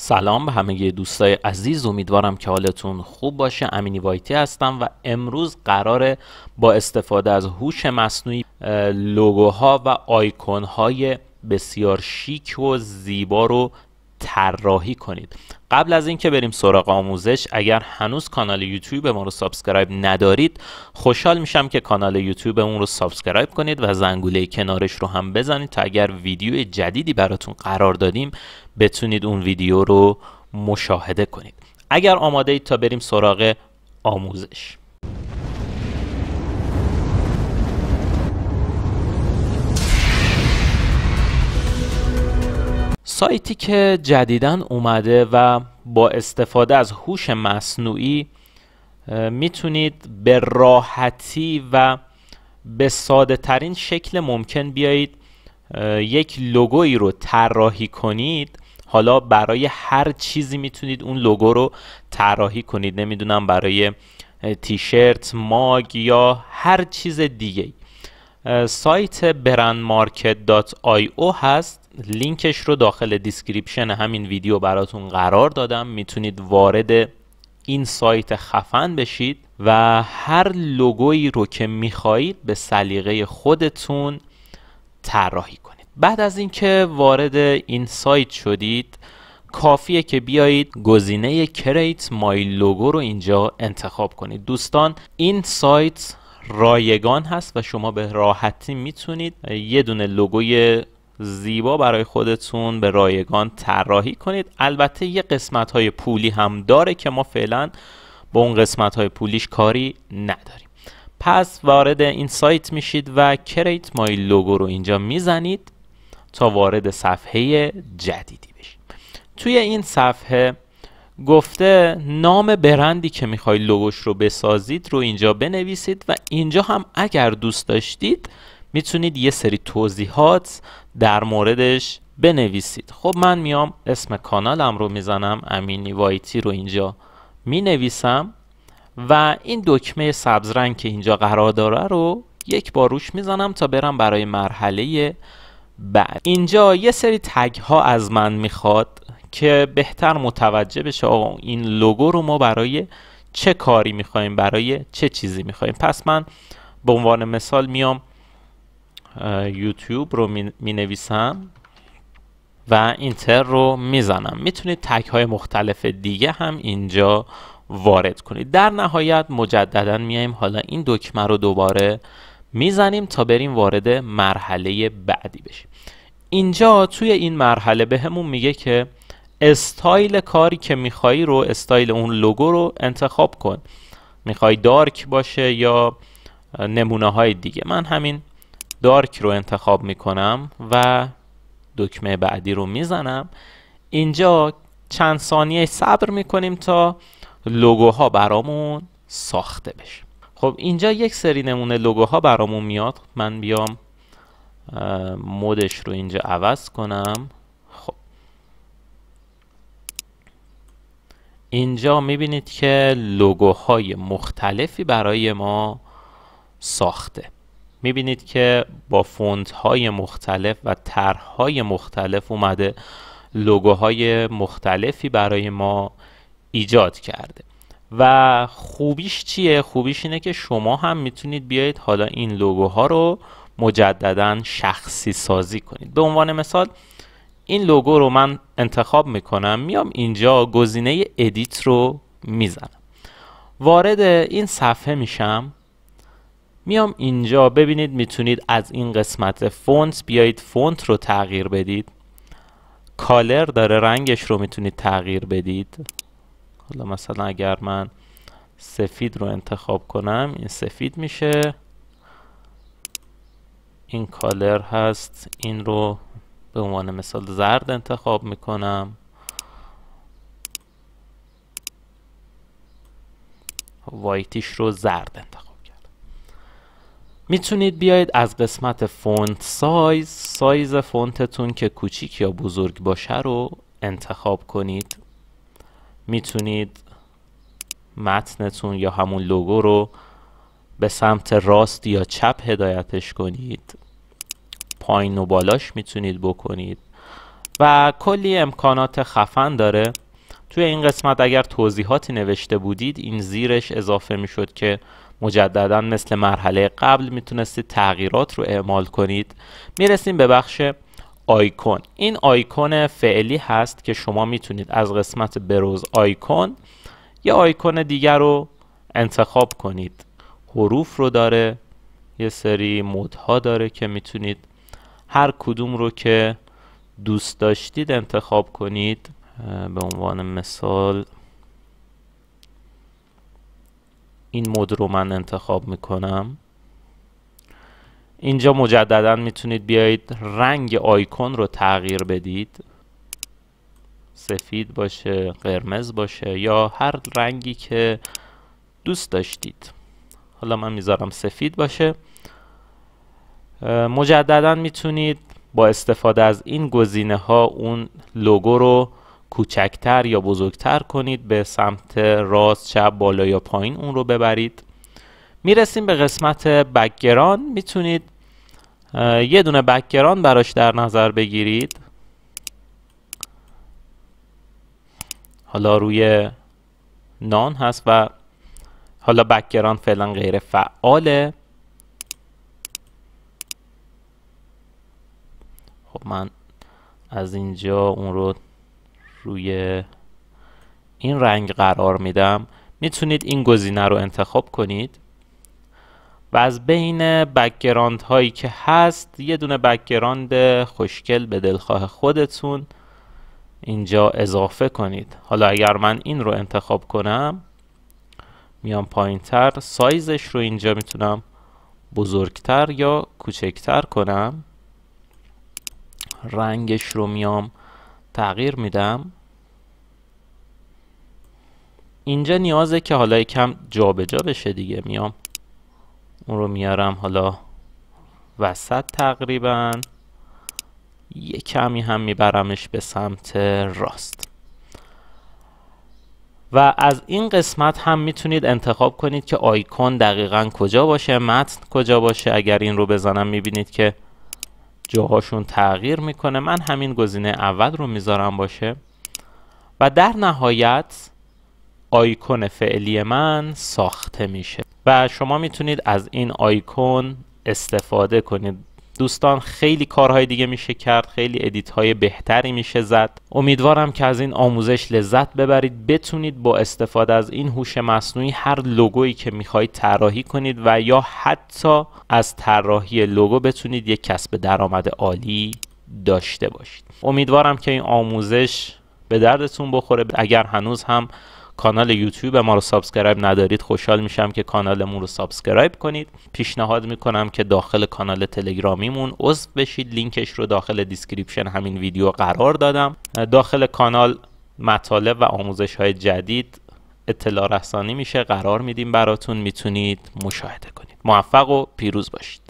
سلام به همه دوستای عزیز امیدوارم که حالتون خوب باشه امینی وایتی هستم و امروز قراره با استفاده از هوش مصنوعی لوگوها و آیکونهای های بسیار شیک و زیبا رو طراحی کنید قبل از اینکه بریم سراغ آموزش اگر هنوز کانال یوتیوب ما رو سابسکرایب ندارید خوشحال میشم که کانال یوتیوب یوتیوبمون رو سابسکرایب کنید و زنگوله کنارش رو هم بزنید تا اگر ویدیو جدیدی براتون قرار دادیم بتونید اون ویدیو رو مشاهده کنید اگر آماده اید تا بریم سراغ آموزش سایتی که جدیدا اومده و با استفاده از هوش مصنوعی میتونید به راحتی و به ساده ترین شکل ممکن بیایید یک لوگویی رو طراحی کنید حالا برای هر چیزی میتونید اون لوگو رو طراحی کنید نمیدونم برای تیشرت، ماگ یا هر چیز دیگه سایت brandmarket.io هست لینکش رو داخل دیسکریپشن همین ویدیو براتون قرار دادم میتونید وارد این سایت خفن بشید و هر لوگویی رو که میخواهید به سلیقه خودتون طراحی کنید بعد از اینکه وارد این سایت شدید کافیه که بیایید گزینه کریت مای لوگو رو اینجا انتخاب کنید دوستان این سایت رایگان هست و شما به راحتی میتونید یه دونه لوگوی زیبا برای خودتون به رایگان طراحی کنید البته یه قسمت های پولی هم داره که ما فعلا با اون قسمت های پولیش کاری نداریم پس وارد این سایت میشید و کریت مای لوگو رو اینجا میزنید تا وارد صفحه جدیدی بشید توی این صفحه گفته نام برندی که میخوای لوگوش رو بسازید رو اینجا بنویسید و اینجا هم اگر دوست داشتید میتونید یه سری توضیحات در موردش بنویسید خب من میام اسم کانالم رو میزنم امینی وایتی رو اینجا مینویسم و این دکمه سبز که اینجا قرار داره رو یک بار روش میزنم تا برم برای مرحله بعد اینجا یه سری تگ ها از من میخواد که بهتر متوجه بشه آقا این لوگو رو ما برای چه کاری میخوایم برای چه چیزی میخوایم پس من به عنوان مثال میام یوتیوب رو می نویسم و اینتر رو میزنم میتونید تک های مختلف دیگه هم اینجا وارد کنید در نهایت مجددا میایم حالا این دکمه رو دوباره میزنیم تا بریم وارد مرحله بعدی بشیم اینجا توی این مرحله بهمون میگه که استایل کاری که میخوای رو استایل اون لوگو رو انتخاب کن میخوای دارک باشه یا نمونه های دیگه من همین دارک رو انتخاب میکنم و دکمه بعدی رو میزنم اینجا چند ثانیه صبر میکنیم تا لوگوها برامون ساخته بشه خب اینجا یک سری نمونه لوگوها برامون میاد من بیام مودش رو اینجا عوض کنم خب اینجا میبینید که لوگوهای مختلفی برای ما ساخته میبینید که با فونت های مختلف و طرح های مختلف اومده لوگوهای مختلفی برای ما ایجاد کرده و خوبیش چیه؟ خوبیش اینه که شما هم میتونید بیایید حالا این لوگوها رو مجددا شخصی سازی کنید به عنوان مثال این لوگو رو من انتخاب میکنم میام اینجا گزینه ادیت رو میزنم وارد این صفحه میشم میام اینجا ببینید میتونید از این قسمت فونت بیایید فونت رو تغییر بدید کالر داره رنگش رو میتونید تغییر بدید حالا مثلا اگر من سفید رو انتخاب کنم این سفید میشه این کالر هست این رو به عنوان مثال زرد انتخاب میکنم وایتیش رو زرد انتخاب میتونید بیاید از قسمت فونت سایز سایز فونتتون که کوچیک یا بزرگ باشه رو انتخاب کنید میتونید متنتون یا همون لوگو رو به سمت راست یا چپ هدایتش کنید پایین و بالاش میتونید بکنید و کلی امکانات خفن داره توی این قسمت اگر توضیحاتی نوشته بودید این زیرش اضافه میشد که مجددا مثل مرحله قبل میتونستید تغییرات رو اعمال کنید میرسیم به بخش آیکون این آیکون فعلی هست که شما میتونید از قسمت بروز آیکون یا آیکون دیگر رو انتخاب کنید حروف رو داره یه سری مودها داره که میتونید هر کدوم رو که دوست داشتید انتخاب کنید به عنوان مثال این مود رو من انتخاب میکنم اینجا مجددا میتونید بیایید رنگ آیکون رو تغییر بدید سفید باشه قرمز باشه یا هر رنگی که دوست داشتید حالا من میذارم سفید باشه مجددا میتونید با استفاده از این گزینه ها اون لوگو رو کوچکتر یا بزرگتر کنید به سمت راست چپ بالا یا پایین اون رو ببرید میرسیم به قسمت بکگراند میتونید یه دونه بکگراند براش در نظر بگیرید حالا روی نان هست و حالا بکگراند فعلا غیر فعاله خب من از اینجا اون رو روی این رنگ قرار میدم میتونید این گزینه رو انتخاب کنید و از بین بکگراند هایی که هست یه دونه بکگراند خوشکل به دلخواه خودتون اینجا اضافه کنید حالا اگر من این رو انتخاب کنم میام پایین تر سایزش رو اینجا میتونم بزرگتر یا کوچکتر کنم رنگش رو میام تغییر میدم اینجا نیازه که حالا کم جابجا بشه دیگه میام اون رو میارم حالا وسط تقریبا یه کمی هم میبرمش به سمت راست و از این قسمت هم میتونید انتخاب کنید که آیکون دقیقا کجا باشه متن کجا باشه اگر این رو بزنم میبینید که جاهاشون تغییر میکنه من همین گزینه اول رو میذارم باشه و در نهایت آیکون فعلی من ساخته میشه و شما میتونید از این آیکون استفاده کنید دوستان خیلی کارهای دیگه میشه کرد خیلی ادیت های بهتری میشه زد امیدوارم که از این آموزش لذت ببرید بتونید با استفاده از این هوش مصنوعی هر لوگویی که میخواهید طراحی کنید و یا حتی از طراحی لوگو بتونید یک کسب درآمد عالی داشته باشید امیدوارم که این آموزش به دردتون بخوره اگر هنوز هم کانال یوتیوب ما رو سابسکرایب ندارید خوشحال میشم که کانالمون رو سابسکرایب کنید پیشنهاد میکنم که داخل کانال تلگرامیمون عضو بشید لینکش رو داخل دیسکریپشن همین ویدیو قرار دادم داخل کانال مطالب و آموزش های جدید اطلاع رسانی میشه قرار میدیم براتون میتونید مشاهده کنید موفق و پیروز باشید